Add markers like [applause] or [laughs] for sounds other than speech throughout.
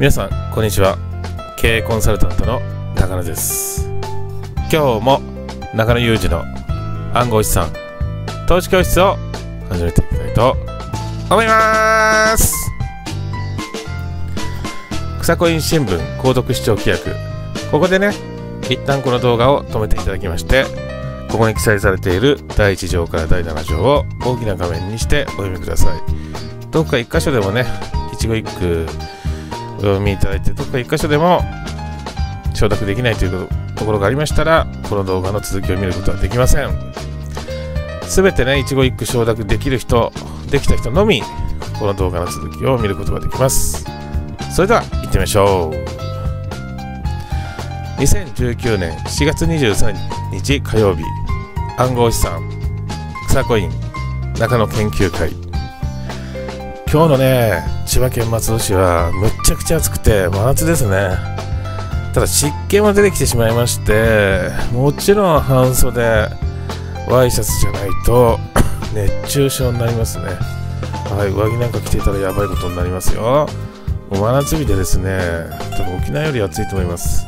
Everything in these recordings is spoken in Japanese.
皆さんこんにちは経営コンサルタントの中野です今日も中野裕二の暗号資産投資教室を始めていきたいと思います草コイン新聞購読視聴規約ここでね一旦この動画を止めていただきましてここに記載されている第1条から第7条を大きな画面にしてお読みくださいどこか1箇所でもね一語一句お読みいただいて、どっか1箇所でも承諾できないというところがありましたら、この動画の続きを見ることはできません。すべてね、一期一句承諾できる人、できた人のみ、この動画の続きを見ることができます。それでは、行ってみましょう。2019年4月23日火曜日、暗号資産、草コイン、中野研究会。今日のね千葉県松戸市はむっちゃくちゃ暑くて真夏ですねただ湿気も出てきてしまいましてもちろん半袖ワイシャツじゃないと [coughs] 熱中症になりますねはい上着なんか着ていたらやばいことになりますよもう真夏日でですね多分沖縄より暑いと思います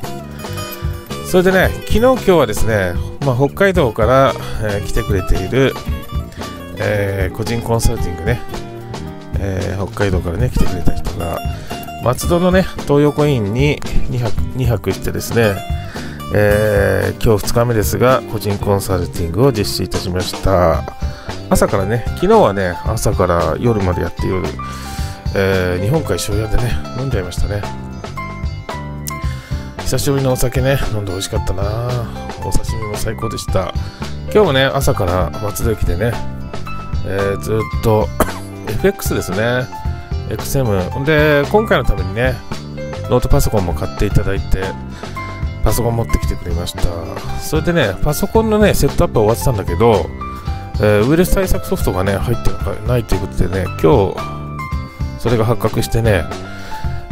それでね昨日今日はですね、まあ、北海道から、えー、来てくれている、えー、個人コンサルティングねえー、北海道からね、来てくれた人が、松戸のね、東横インに2泊 ,2 泊してですね、えー、今日2日目ですが、個人コンサルティングを実施いたしました。朝からね、昨日はね、朝から夜までやって夜、えー、日本海昭屋でね、飲んじゃいましたね。久しぶりのお酒ね、飲んで美味しかったなお刺身も最高でした。今日もね、朝から松戸駅でね、えー、ずっと FX ですね。XM。で、今回のためにね、ノートパソコンも買っていただいて、パソコン持ってきてくれました。それでね、パソコンのね、セットアップは終わってたんだけど、えー、ウイルス対策ソフトがね、入ってないということでね、今日、それが発覚してね、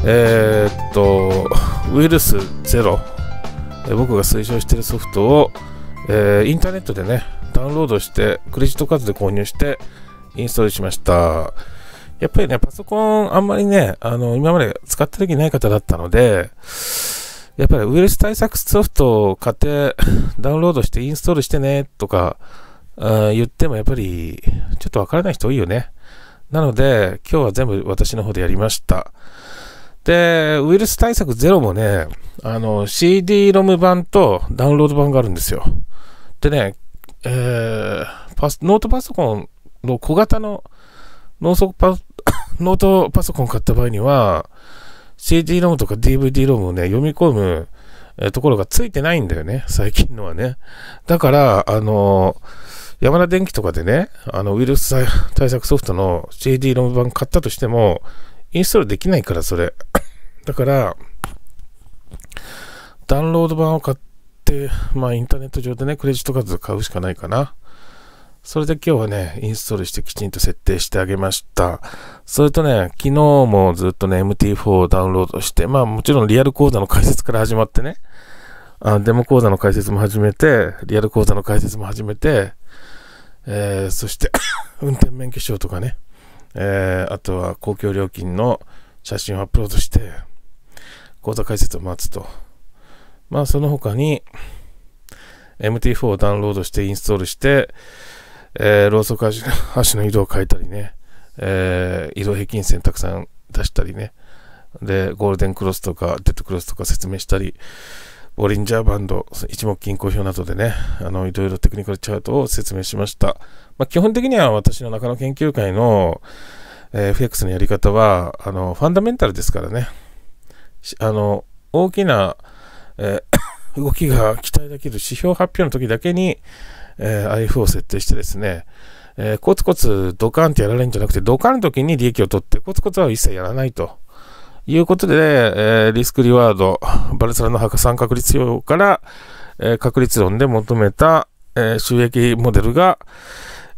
えー、っと、ウイルスゼロ、えー、僕が推奨してるソフトを、えインターネットでね、ダウンロードして、クレジットカードで購入して、インストールしました。やっぱりね、パソコンあんまりね、あの、今まで使った時ない方だったので、やっぱりウイルス対策ソフトを買って、ダウンロードしてインストールしてね、とか、うん、言ってもやっぱり、ちょっとわからない人多いよね。なので、今日は全部私の方でやりました。で、ウイルス対策ゼロもね、あの、CD-ROM 版とダウンロード版があるんですよ。でね、えー、ノートパソコンの小型のノートパノートパソコン買った場合には、CD ロムとか DVD ロムをね、読み込むところがついてないんだよね、最近のはね。だから、あの山田電機とかでね、あのウイルス対策ソフトの CD ロム版買ったとしても、インストールできないから、それ。[coughs] だから、ダウンロード版を買って、まあインターネット上でね、クレジットカードで買うしかないかな。それで今日はね、インストールしてきちんと設定してあげました。それとね、昨日もずっとね、MT4 をダウンロードして、まあもちろんリアル講座の解説から始まってね、あデモ講座の解説も始めて、リアル講座の解説も始めて、えー、そして [coughs] 運転免許証とかね、えー、あとは公共料金の写真をアップロードして、講座解説を待つと。まあその他に、MT4 をダウンロードしてインストールして、えー、ソク足の色を変えたりね、えー、色平均線たくさん出したりね、で、ゴールデンクロスとかデッドクロスとか説明したり、ボリンジャーバンド、一目均衡表などでね、あの、いろいろテクニカルチャートを説明しました。まあ、基本的には私の中野研究会の、えー、FX のやり方は、あの、ファンダメンタルですからね、あの、大きな、えー、[coughs] 動きが期待できる指標発表の時だけに、えー、IF を設定してですね、えー、コツコツドカンってやられるんじゃなくて、ドカンの時に利益を取って、コツコツは一切やらないと。いうことで、えー、リスクリワード、バルセロナ破産確率表から、えー、確率論で求めた、えー、収益モデルが、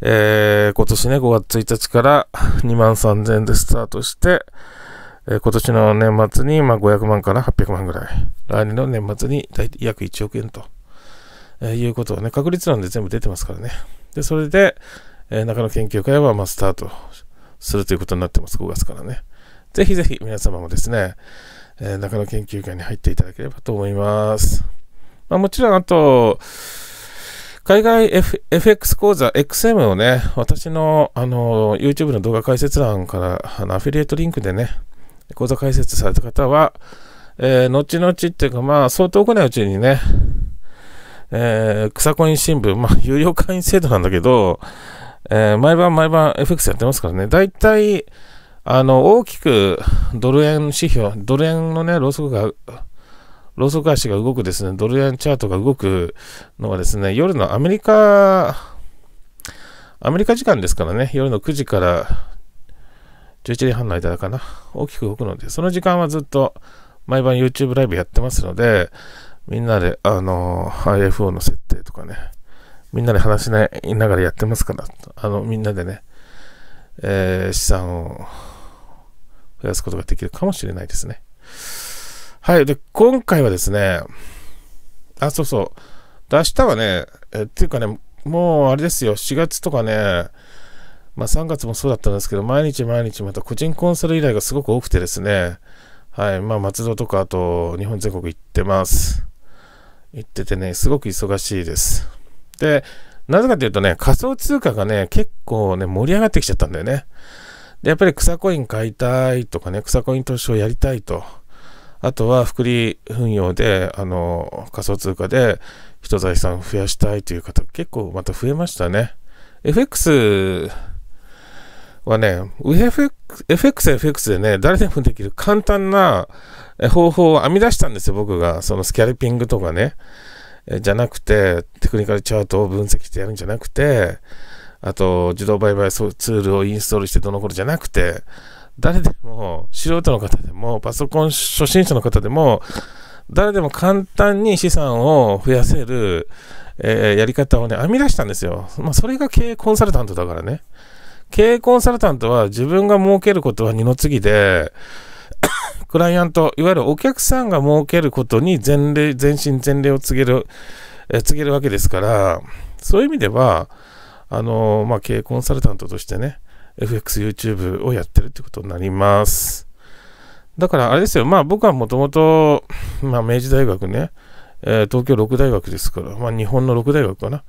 えー、今年ね、5月1日から2万3000円でスタートして、えー、今年の年末に、まあ、500万から800万ぐらい、来年の年末に大体約1億円と。えいうことがね、確率んで全部出てますからね。で、それで、え中野研究会はまスタートするということになってます、5月からね。ぜひぜひ皆様もですね、え中野研究会に入っていただければと思います。まあ、もちろん、あと、海外、F、FX 講座 XM をね、私のあの YouTube の動画解説欄からあのアフィリエイトリンクでね、講座解説された方は、えー、後々っていうかまあ相当来ないうちにね、えー、草コイン新聞、[laughs] まあ、有料会員制度なんだけど、えー、毎晩毎晩 FX やってますからね、大体、あの、大きくドル円指標、ドル円のね、ローソクが、ローソク足が動くですね、ドル円チャートが動くのはですね、夜のアメリカ、アメリカ時間ですからね、夜の9時から11時半の間かな、大きく動くので、その時間はずっと毎晩 YouTube ライブやってますので、みんなで、あの、IFO の設定とかね、みんなで話しながらやってますから、あの、みんなでね、えー、資産を増やすことができるかもしれないですね。はい。で、今回はですね、あ、そうそう。明日はね、えっていうかね、もうあれですよ、4月とかね、まあ、3月もそうだったんですけど、毎日毎日また個人コンサル依頼がすごく多くてですね、はい、まあ、松戸とか、あと日本全国行ってます。言っててね、すごく忙しいです。で、なぜかというとね、仮想通貨がね、結構ね、盛り上がってきちゃったんだよね。で、やっぱり草コイン買いたいとかね、草コイン投資をやりたいと。あとは、福利運用で、あの、仮想通貨で人財産を増やしたいという方、結構また増えましたね。FX はね、FX、FX でね、誰でもできる簡単な、方法を編み出したんですよ、僕が。そのスキャルピングとかね。じゃなくて、テクニカルチャートを分析してやるんじゃなくて、あと、自動売買ツールをインストールしてどの頃じゃなくて、誰でも、素人の方でも、パソコン初心者の方でも、誰でも簡単に資産を増やせる、えー、やり方をね、編み出したんですよ。まあ、それが経営コンサルタントだからね。経営コンサルタントは自分が儲けることは二の次でクライアント、いわゆるお客さんが設けることに全身全霊を告げる、え告げるわけですから、そういう意味では、あのまあ、経営コンサルタントとしてね、FX、YouTube をやってるってことになります。だからあれですよ、まあ僕はもともと、まあ、明治大学ね、えー、東京六大学ですから、まあ日本の六大学かな。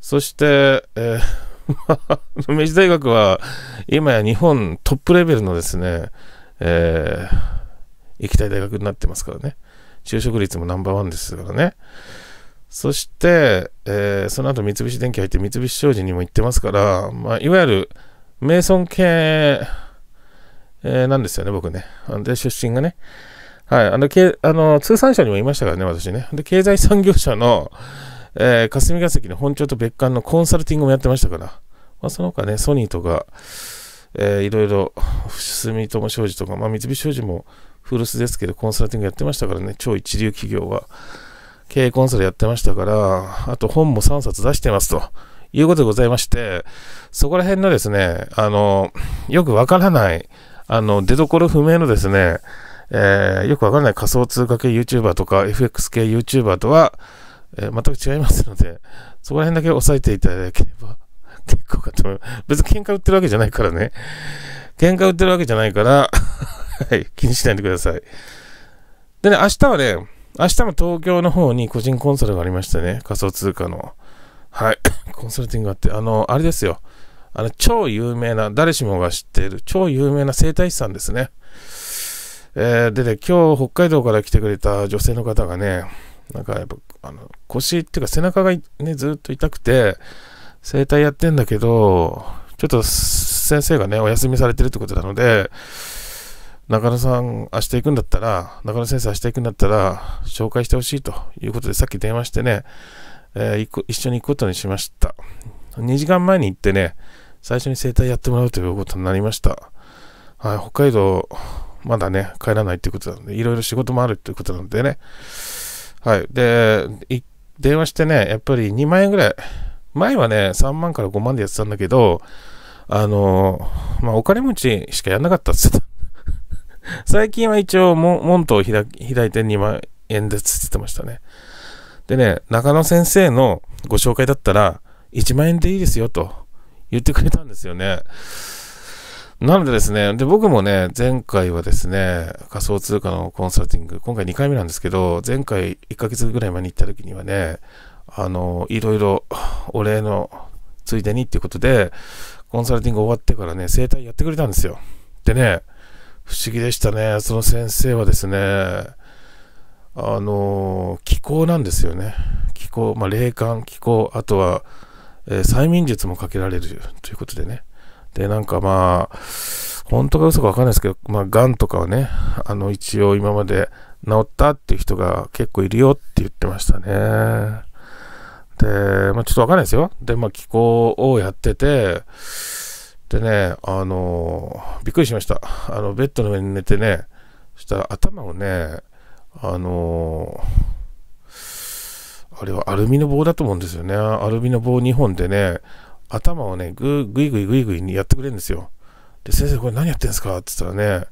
そして、えー、[laughs] 明治大学は今や日本トップレベルのですね、えー、行きたい大学になってますからね。就職率もナンバーワンですからね。そして、えー、その後三菱電機入って三菱商事にも行ってますから、まあ、いわゆる、名村系、えー、なんですよね、僕ね。で、出身がね。はい、あの、けあの通産省にもいましたからね、私ね。で、経済産業省の、えー、霞が関の本庁と別館のコンサルティングもやってましたから、まあ、その他ね、ソニーとか、えー、いろいろ、住友商事とか、まあ、三菱商事も古巣ですけど、コンサルティングやってましたからね、超一流企業は。経営コンサルやってましたから、あと本も3冊出してますと。いうことでございまして、そこら辺のですね、あの、よくわからない、あの、出所不明のですね、えー、よくわからない仮想通貨系 YouTuber とか FX 系 YouTuber とは、えー、全く違いますので、そこら辺だけ押さえていただければ結構かと思います。別に喧嘩売ってるわけじゃないからね。喧嘩売ってるわけじゃないからはい。気にしないでください。でね、明日はね、明日も東京の方に個人コンサルがありましてね。仮想通貨の。はい。[coughs] コンサルティングがあって、あの、あれですよ。あの、超有名な、誰しもが知っている、超有名な生態師さんですね。えー、でね、今日北海道から来てくれた女性の方がね、なんかやっぱ、あの、腰っていうか背中がね、ずっと痛くて、整体やってんだけど、ちょっと先生がね、お休みされてるってことなので、中野さん、明日行くんだったら、中野先生明日行くんだったら、紹介してほしいということで、さっき電話してね、えー、一緒に行くことにしました。2時間前に行ってね、最初に整体やってもらうということになりました。はい、北海道、まだね、帰らないということなので、いろいろ仕事もあるということなのでね、はい、で、電話してね、やっぱり2万円ぐらい、前はね、3万から5万でやってたんだけど、あのまあ、お金持ちしかやんなかったって言ってた。最近は一応も、門と開いて2万円ですっててましたね。でね、中野先生のご紹介だったら、1万円でいいですよと言ってくれたんですよね。なのでですね、で、僕もね、前回はですね、仮想通貨のコンサルティング、今回2回目なんですけど、前回1ヶ月ぐらい前に行った時にはね、あの、いろいろお礼のついでにっていうことで、コンサルティング終わってからね、生態やってくれたんですよ。でね、不思議でしたね。その先生はですね、あの、気候なんですよね。気候、まあ、霊感、気候、あとは、えー、催眠術もかけられるということでね。で、なんかまあ、本当か嘘かわかんないですけど、まあ、癌とかはね、あの、一応今まで治ったっていう人が結構いるよって言ってましたね。で、まあ、ちょっとわかんないですよ。で、まあ、気候をやってて、でね、あのー、びっくりしました。あの、ベッドの上に寝てね、そしたら頭をね、あのー、あれはアルミの棒だと思うんですよね。アルミの棒2本でね、頭をね、ぐ、ぐいぐいぐいぐいにやってくれるんですよ。で、先生これ何やってんですかって言ったらね、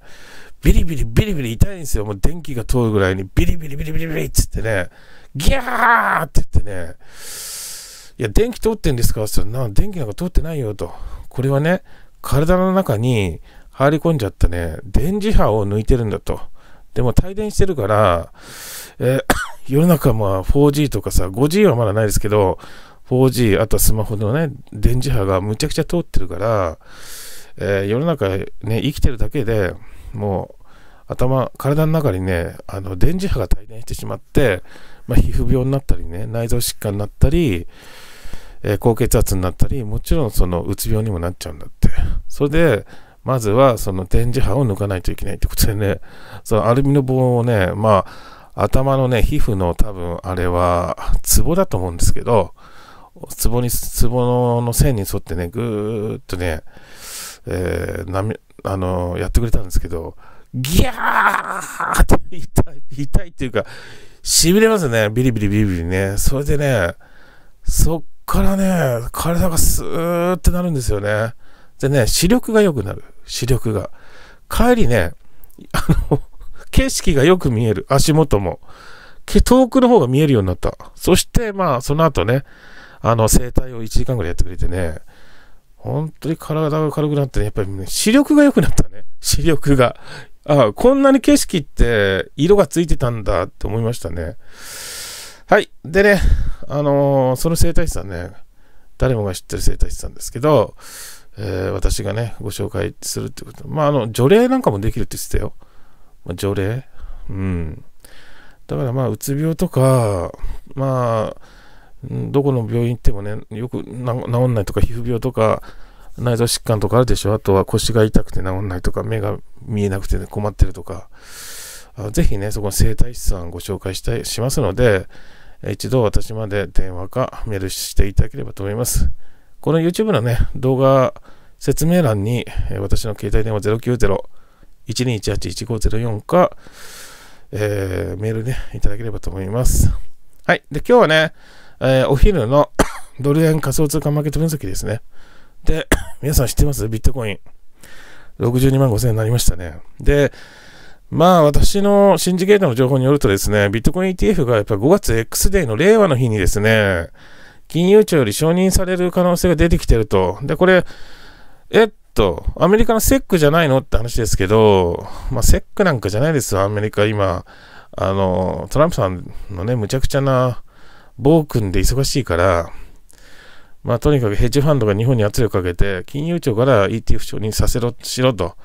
ビリビリビリビリ痛いんですよ。もう電気が通るぐらいにビリビリビリビリビリっつってね、ギャーって言ってね、いや、電気通ってんですかって言ったら、な、電気なんか通ってないよと。これはね、体の中に入り込んじゃったね、電磁波を抜いてるんだと。でも帯電してるから、えー、[coughs] 世の中まあ 4G とかさ、5G はまだないですけど、4G、あとはスマホのね、電磁波がむちゃくちゃ通ってるから、えー、世の中ね、生きてるだけでもう、頭、体の中にね、あの電磁波が帯電してしまって、まあ、皮膚病になったりね、内臓疾患になったり、えー、高血圧になったり、もちろんそのうつ病にもなっちゃうんだって。それで、まずはその電磁波を抜かないといけないってことでね、そのアルミの棒をね、まあ、頭のね、皮膚の多分あれは、ツボだと思うんですけど、ツボに、ツボの線に沿ってね、ぐーっとね、えー、なみ、あのやってくれたんですけど、ギャーって痛い、痛いっていうか、痺れますね。ビリビリビリビリね。それでね、そっからね、体がスーってなるんですよね。でね、視力が良くなる。視力が。帰りね、あの、[laughs] 景色がよく見える。足元も。遠くの方が見えるようになった。そして、まあ、その後ね、あの、整体を1時間ぐらいやってくれてね、本当に体が軽くなってね、やっぱり、ね、視力が良くなったね。視力が。ああ、こんなに景色って色がついてたんだって思いましたね。はい。でね、あのー、その整体師さんね、誰もが知ってる整体師さんですけど、えー、私がね、ご紹介するってこと。まあ、あの、除霊なんかもできるって言ってたよ。まあ、除霊うん。だからまあ、うつ病とか、まあ、どこの病院行ってもね、よく治んないとか、皮膚病とか、内臓疾患とかあるでしょ。あとは腰が痛くて治んないとか、目が見えなくて困ってるとか。あぜひね、そこの整体師さんご紹介したい、しますので、一度私まで電話かメールしていただければと思います。この YouTube のね、動画説明欄に、私の携帯電話090-1218-1504か、えー、メールね、いただければと思います。はい。で、今日はね、えー、お昼の [coughs] ドル円仮想通貨マーケット分析ですね。で、皆さん知ってますビットコイン。62万5000円になりましたね。で、まあ私のシンジケートの情報によるとですね、ビットコイン ETF がやっぱ5月 X デーの令和の日にですね、金融庁より承認される可能性が出てきてると。で、これ、えっと、アメリカのセックじゃないのって話ですけど、まあセックなんかじゃないですよ、アメリカ今。あの、トランプさんのね、むちゃくちゃな暴君で忙しいから、まあとにかくヘッジファンドが日本に圧力かけて、金融庁から ETF 承認させろ、しろと。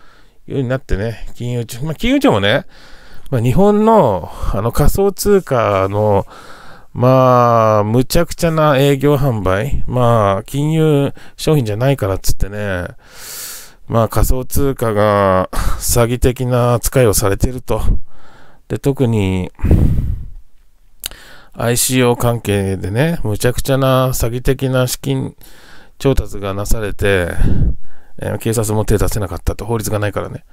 ようになってね、金融庁、まあ、金融庁もね、まあ、日本のあの仮想通貨の、まあ、むちゃくちゃな営業販売、まあ、金融商品じゃないからっつってね、まあ、仮想通貨が詐欺的な扱いをされていると。で、特に、ICO 関係でね、むちゃくちゃな詐欺的な資金調達がなされて、えー、警察も手出せなかったと、法律がないからね。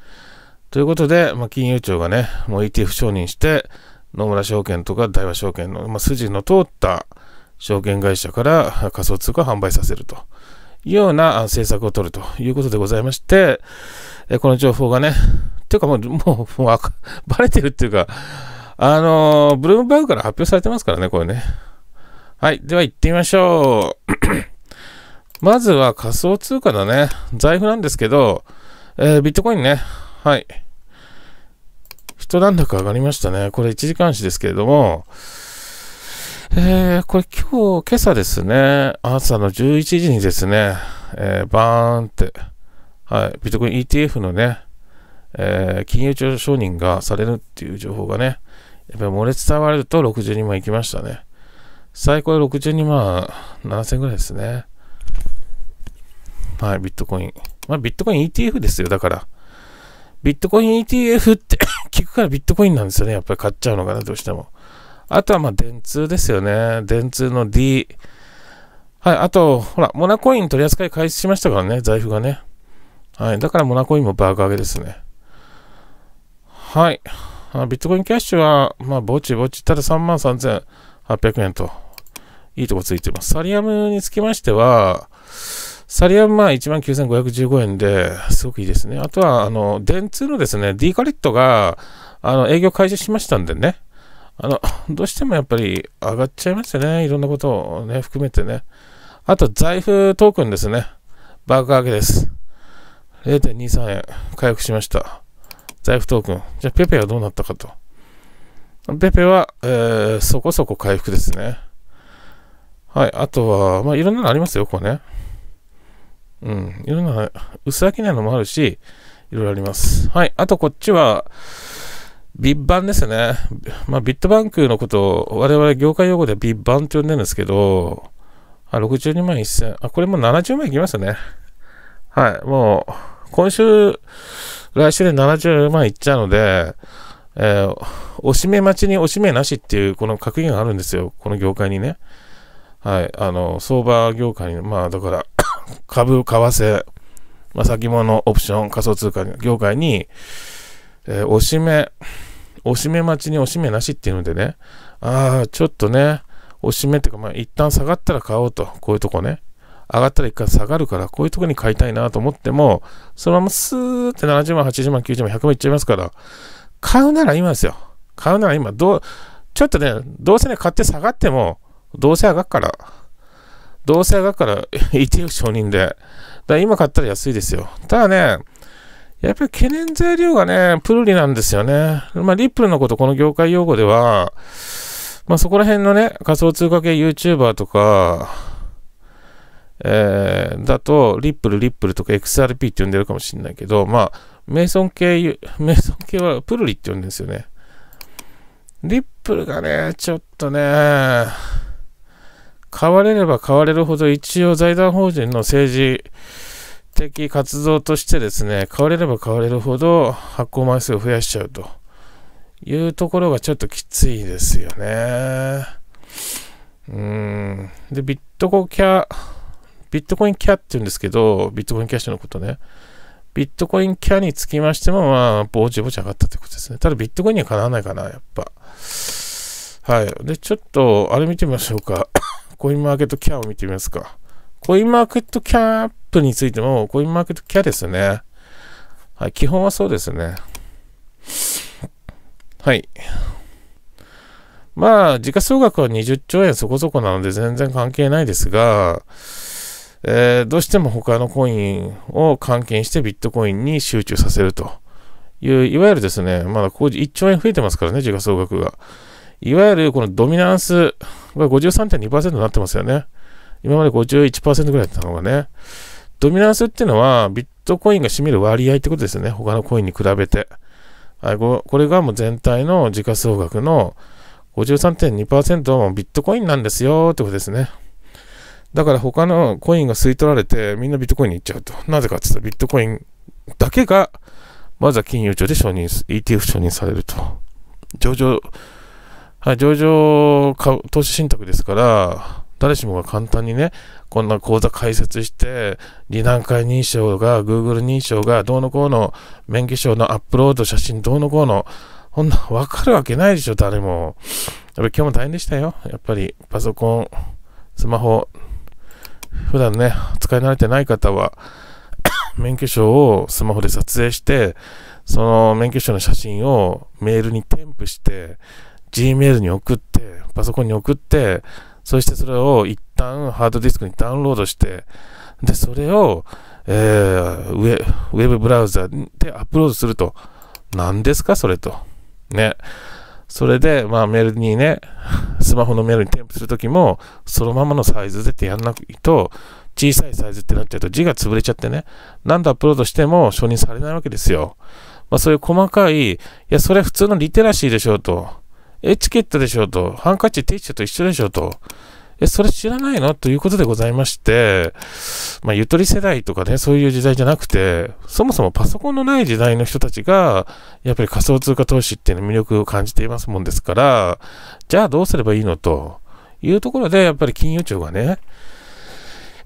ということで、まあ、金融庁がね、もう ETF 承認して、野村証券とか大和証券の、まあ、筋の通った証券会社から仮想通貨を販売させるというような政策を取るということでございまして、えこの情報がね、ていうかもう、もう、もうバレてるっていうか、あのブルームバーグから発表されてますからね、これね。はい。では行ってみましょう。まずは仮想通貨だね。財布なんですけど、えー、ビットコインね。はい。一段落上がりましたね。これ1時間足ですけれども、えー、これ今日、今朝ですね、朝の11時にですね、えー、バーンって、はい、ビットコイン ETF のね、えー、金融庁承認がされるっていう情報がね、やっぱり漏れ伝われると62万いきましたね。最高で62万7000ぐらいですね。はい、ビットコイン。まあ、ビットコイン ETF ですよ、だから。ビットコイン ETF って [coughs] 聞くからビットコインなんですよね。やっぱり買っちゃうのかな、どうしても。あとは、まあ、電通ですよね。電通の D。はい、あと、ほら、モナコイン取り扱い開始しましたからね、財布がね。はい、だからモナコインも爆上げですね。はい。あビットコインキャッシュは、まあ、ぼちぼち、ただ3万3800円と、いいとこついてます。サリアムにつきましては、サリアムは19,515円ですごくいいですね。あとは、あの、電通のですね、D カリットが、あの、営業開始しましたんでね、あの、[laughs] どうしてもやっぱり上がっちゃいましたね。いろんなことをね、含めてね。あと、財布トークンですね。爆上げです。0.23円回復しました。財布トークン。じゃあ、ペペはどうなったかと。ペペは、えー、そこそこ回復ですね。はい。あとは、まあ、いろんなのありますよ、こうね。うん。いろんな、薄商いのもあるし、いろいろあります。はい。あとこっちは、ビッバンですね。まあ、ビットバンクのことを、我々業界用語でビッバンって呼んでるんですけど、あ、62万1000。あ、これもう70万いきましたね。はい。もう、今週、来週で70万いっちゃうので、えー、おしめ待ちにおしめなしっていう、この格言があるんですよ。この業界にね。はい。あの、相場業界に、まあ、だから、株、為替、まあ、先物、オプション、仮想通貨業界に、えー、おしめ、おしめ待ちにおしめなしっていうのでね、ああ、ちょっとね、おしめっていうか、まあ、一旦下がったら買おうと、こういうとこね。上がったら一回下がるから、こういうとこに買いたいなと思っても、そのままスーって70万、80万、90万、100万いっちゃいますから、買うなら今ですよ。買うなら今、どう、ちょっとね、どうせね、買って下がっても、どうせ上がっから、どうせだから1億 [laughs] 承認で。だ今買ったら安いですよ。ただね、やっぱり懸念材料がね、プルリなんですよね。まあ、リップルのこと、この業界用語では、まあ、そこら辺のね、仮想通貨系 YouTuber とか、えー、だと、リップル、リップルとか XRP って呼んでるかもしれないけど、まあ、メイソン系、メイソン系はプルリって呼んでるんですよね。リップルがね、ちょっとね、買われれば買われるほど一応財団法人の政治的活動としてですね、買われれば買われるほど発行枚数を増やしちゃうというところがちょっときついですよね。うん。で、ビットコキャ、ビットコインキャって言うんですけど、ビットコインキャッシュのことね。ビットコインキャにつきましても、まあ、ぼちぼち上がったということですね。ただ、ビットコインにはかなわないかな、やっぱ。はい。で、ちょっと、あれ見てみましょうか。コインマーケットキャを見てみますか。コインマーケットキャップについても、コインマーケットキャですね。はい、基本はそうですね。はい。まあ、時価総額は20兆円そこそこなので全然関係ないですが、えー、どうしても他のコインを換金してビットコインに集中させるという、いわゆるですね、まだここ1兆円増えてますからね、時価総額が。いわゆるこのドミナンスこれ53.2%になってますよね。今まで51%ぐらいだったのがね。ドミナンスっていうのは、ビットコインが占める割合ってことですよね。他のコインに比べて。はい、これがもう全体の時価総額の53.2%もビットコインなんですよってことですね。だから他のコインが吸い取られて、みんなビットコインに行っちゃうと。なぜかって言ったら、ビットコインだけが、まずは金融庁で承認、ETF 承認されると。上場はい、上場投資信託ですから、誰しもが簡単にね、こんな口座開設して、理難会認証が、Google 認証が、どうのこうの、免許証のアップロード写真どうのこうの、ほんなわかるわけないでしょ、誰も。やっぱり今日も大変でしたよ。やっぱりパソコン、スマホ、普段ね、使い慣れてない方は、免許証をスマホで撮影して、その免許証の写真をメールに添付して、Gmail に送って、パソコンに送って、そしてそれを一旦ハードディスクにダウンロードして、で、それを、えー、ウェウェブブラウザでアップロードすると。何ですかそれと。ね。それで、まあメールにね、スマホのメールに添付するときも、そのままのサイズでってやんないと、小さいサイズってなっちゃうと字が潰れちゃってね、何度アップロードしても承認されないわけですよ。まあそういう細かい、いや、それ普通のリテラシーでしょうと。エチケットでしょうと、ハンカチ、ティッシュと一緒でしょうと、え、それ知らないのということでございまして、まあ、ゆとり世代とかね、そういう時代じゃなくて、そもそもパソコンのない時代の人たちが、やっぱり仮想通貨投資っていうの魅力を感じていますもんですから、じゃあどうすればいいのというところで、やっぱり金融庁がね、やっ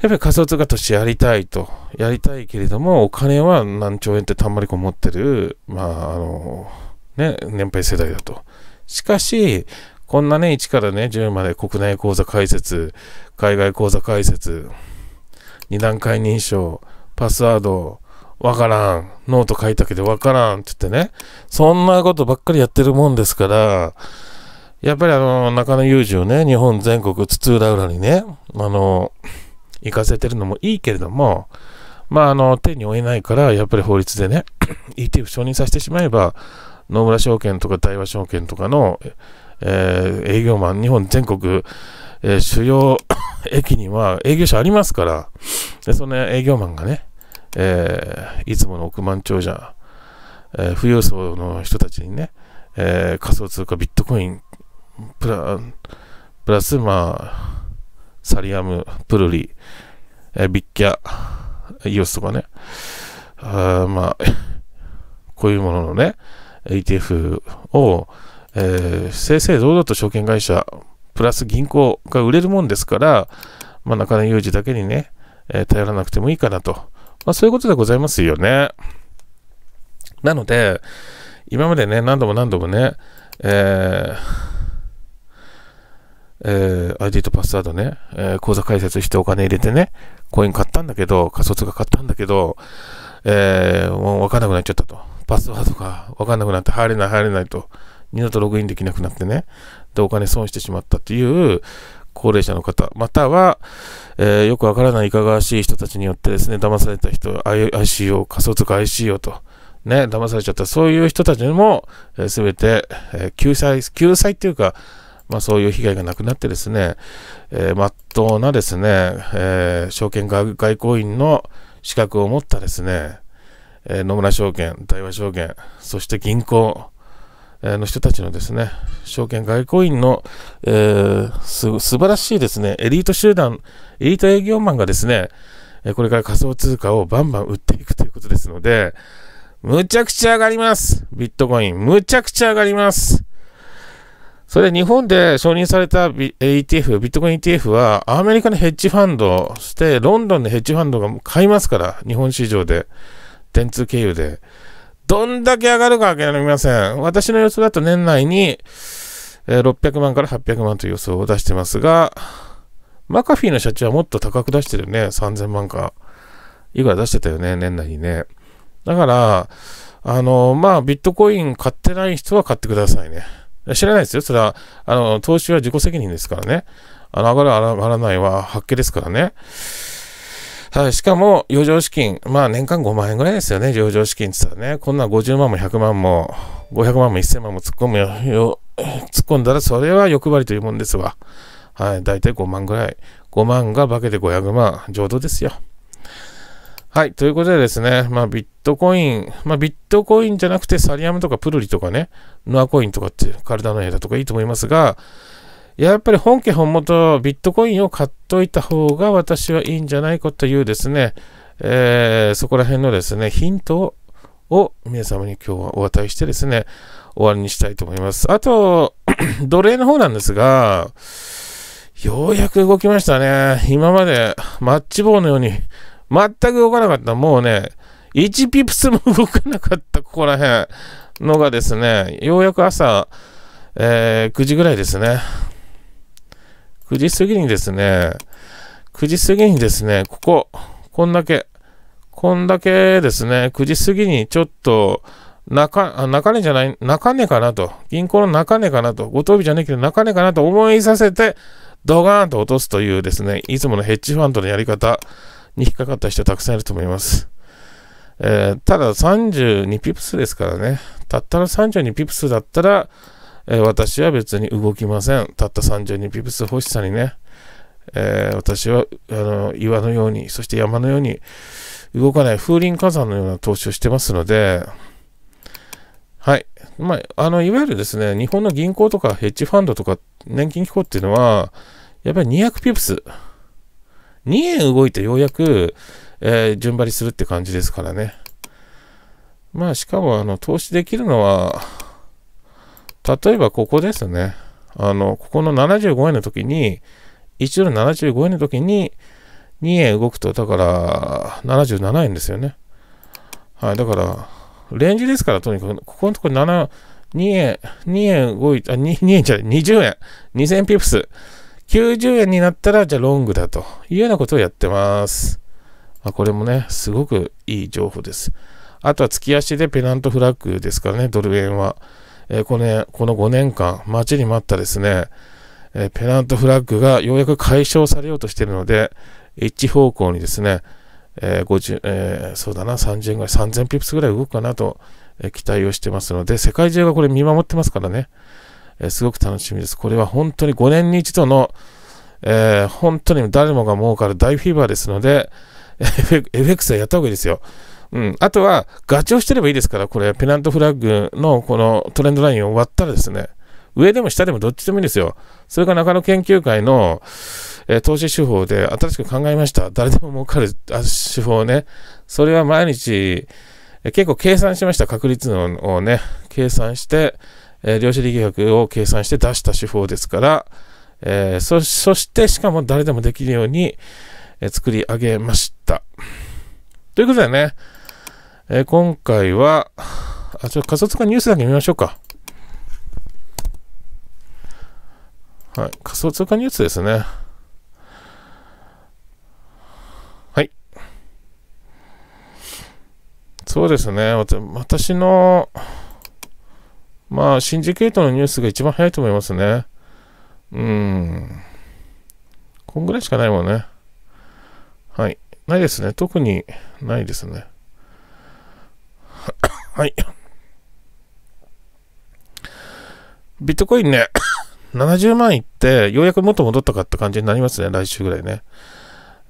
ぱり仮想通貨投資やりたいと、やりたいけれども、お金は何兆円ってたんまりこ持ってる、まあ、あの、ね、年配世代だと。しかし、こんなね、1からね、10まで国内口座開設、海外口座開設、2段階認証、パスワード、わからん、ノート書いたけどわからんって言ってね、そんなことばっかりやってるもんですから、やっぱりあの、中野裕二をね、日本全国津々浦々にね、あの、行かせてるのもいいけれども、まあ、あの、手に負えないから、やっぱり法律でね、ETF 承認させてしまえば、野村証券とか大和証券とかの、えー、営業マン、日本全国、えー、主要 [coughs] 駅には営業所ありますから、でその営業マンがね、えー、いつもの億万長者、え富裕層の人たちにね、え仮想通貨ビットコイン、プラ、プラス、まあ、サリアム、プルリ、えビッキャ、イオスとかね、あまあ、[laughs] こういうもののね、ETF を、えー、正々堂々と証券会社、プラス銀行が売れるもんですから、まあ、中根有二だけにね、えー、頼らなくてもいいかなと。まあ、そういうことでございますよね。なので、今までね、何度も何度もね、えーえー、ID とパスワードね、えー、口座開設してお金入れてね、コイン買ったんだけど、仮想通貨買ったんだけど、えー、もうわかんなくなっちゃったと。パスワードがわかんなくなって入れない入れないと、二度とログインできなくなってね、で、お金損してしまったっていう高齢者の方、または、えー、よくわからないいかがわしい人たちによってですね、騙された人、ICO、仮想通貨 ICO と、ね、騙されちゃった、そういう人たちにも、す、えー、べ、て、えー、救済、救済っていうか、まあ、そういう被害がなくなってですね、えー、まっとうなですね、えー、証券外交員の資格を持ったですね、えー、野村証券、大和証券、そして銀行、の人たちのですね、証券外交員の、えー、す、素晴らしいですね、エリート集団、エリート営業マンがですね、これから仮想通貨をバンバン売っていくということですので、むちゃくちゃ上がります。ビットコイン、むちゃくちゃ上がります。それ日本で承認された ETF、ビットコイン ETF は、アメリカのヘッジファンド、そしてロンドンのヘッジファンドが買いますから、日本市場で。電通経由で。どんだけ上がるかかりません。私の予想だと年内に、えー、600万から800万という予想を出してますが、マカフィーの社長はもっと高く出してるよね。3000万か。いくら出してたよね、年内にね。だから、あの、まあ、ビットコイン買ってない人は買ってくださいね。知らないですよ。それは、あの、投資は自己責任ですからね。あの、上がる、上がらないは、発見ですからね。はい、しかも、余剰資金、まあ年間5万円ぐらいですよね、余剰資金って言ったらね、こんな50万も100万も、500万も1000万も突っ込むよ、突っ込んだら、それは欲張りというもんですわ。はい、大体5万ぐらい。5万が化けて500万、上等ですよ。はい、ということでですね、まあビットコイン、まあビットコインじゃなくてサリアムとかプルリとかね、ノアコインとかって体の絵だとかいいと思いますが、やっぱり本家本元ビットコインを買っといた方が私はいいんじゃないかというですね、えー、そこら辺のですね、ヒントを皆様に今日はお渡えしてですね、終わりにしたいと思います。あと、[clears throat] 奴隷の方なんですが、ようやく動きましたね。今までマッチ棒のように全く動かなかった。もうね、1ピプスも動かなかった、ここら辺のがですね、ようやく朝、えー、9時ぐらいですね。9時過ぎにですね、9時過ぎにですね、ここ、こんだけ、こんだけですね、9時過ぎにちょっと、中、中根じゃない、中根かなと、銀行の中根かなと、ご当日じゃねえけど中根かなと思いさせて、ドガーンと落とすというですね、いつものヘッジファンドのやり方に引っかかった人たくさんいると思います。えー、ただ32ピプスですからね、たったの32ピプスだったら、えー、私は別に動きません。たった32ピプス欲しさにね、えー、私はあの岩のように、そして山のように動かない風林火山のような投資をしてますので、はい。まあ、あの、いわゆるですね、日本の銀行とかヘッジファンドとか年金機構っていうのは、やっぱり200ピプス。2円動いてようやく、えー、順張りするって感じですからね。まあ、しかも、あの、投資できるのは、例えばここですね。あの、ここの75円の時に、1ドル75円の時に2円動くと、だから77円ですよね。はい、だから、レンジですから、とにかく、ここのところ7、2円、2円動いた、2, 2円じゃない、20円、2000ピプス、90円になったら、じゃあロングだというようなことをやってます。まあ、これもね、すごくいい情報です。あとは月足でペナントフラッグですからね、ドル円は。えー、この、ね、この5年間、待ちに待ったですね、えー、ペナントフラッグがようやく解消されようとしているので、一方向にですね、えーえー、そうだな、3000ぐらい、3000ピプスぐらい動くかなと、えー、期待をしてますので、世界中がこれ見守ってますからね、えー、すごく楽しみです。これは本当に5年に一度の、えー、本当に誰もが儲かる大フィーバーですので、エフェクスはやった方がいいですよ。うん、あとは、ガチをしてればいいですから、これ、ペナントフラッグのこのトレンドラインを割ったらですね、上でも下でもどっちでもいいんですよ。それが中野研究会の、えー、投資手法で新しく考えました。誰でも儲かる手法ね。それは毎日、えー、結構計算しました。確率論をね、計算して、えー、量子力学を計算して出した手法ですから、えー、そ、そしてしかも誰でもできるように、え作り上げました。ということでね、えー、今回は、あ、ちょ仮想通貨ニュースだけ見ましょうか。はい、仮想通貨ニュースですね。はい。そうですね、私の、まあ、シンジケートのニュースが一番早いと思いますね。うん。こんぐらいしかないもんね。はい。ないですね。特にないですね。はい。ビットコインね、70 [coughs] 万いって、ようやく元戻ったかって感じになりますね、来週ぐらいね。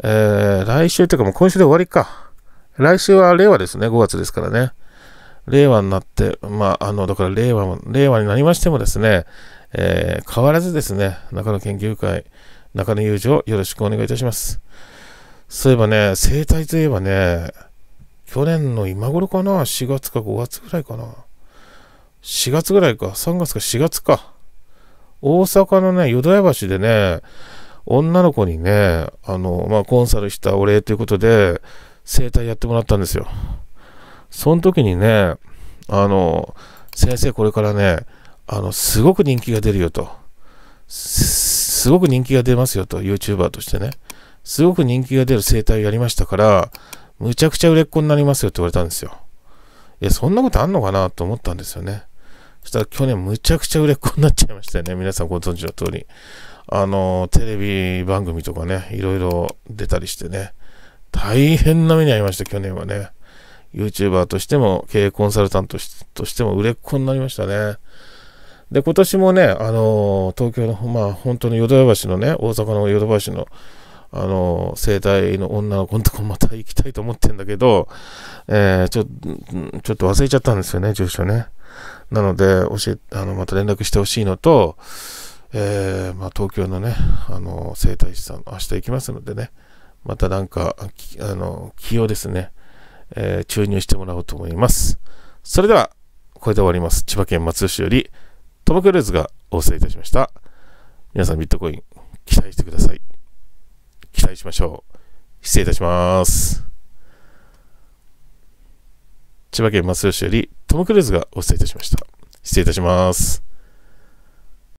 えー、来週というかもう今週で終わりか。来週は令和ですね、5月ですからね。令和になって、まあ、あの、だから令和も、令和になりましてもですね、えー、変わらずですね、中野研究会、中野友情、よろしくお願いいたします。そういえばね、生態といえばね、去年の今頃かな ?4 月か5月ぐらいかな ?4 月ぐらいか ?3 月か4月か。大阪のね、淀屋橋でね、女の子にね、あの、まあ、コンサルしたお礼ということで、整体やってもらったんですよ。その時にね、あの、先生これからね、あの、すごく人気が出るよと。すごく人気が出ますよと、YouTuber としてね。すごく人気が出る生態をやりましたから、むちゃくちゃ売れっ子になりますよって言われたんですよ。いや、そんなことあんのかなと思ったんですよね。そしたら去年むちゃくちゃ売れっ子になっちゃいましたよね。皆さんご存知の通り。あの、テレビ番組とかね、いろいろ出たりしてね、大変な目に遭いました、去年はね。YouTuber としても、経営コンサルタントとしても売れっ子になりましたね。で、今年もね、あの東京の、まあ、本当の淀川橋のね、大阪の淀川橋の、あの、生体の女の子のとこまた行きたいと思ってんだけど、えー、ちょ、ちょっと忘れちゃったんですよね、住所ね。なので、教え、あの、また連絡してほしいのと、えー、まあ、東京のね、あの、生体師さん、明日行きますのでね、またなんか、あの、気をですね、えー、注入してもらおうと思います。それでは、これで終わります。千葉県松戸市より、トム・クルーズがお世えいたしました。皆さん、ビットコイン、期待してください。期待しましょう。失礼いたします。千葉県松市よりトム・クルーズがお伝えいたしました。失礼いたします。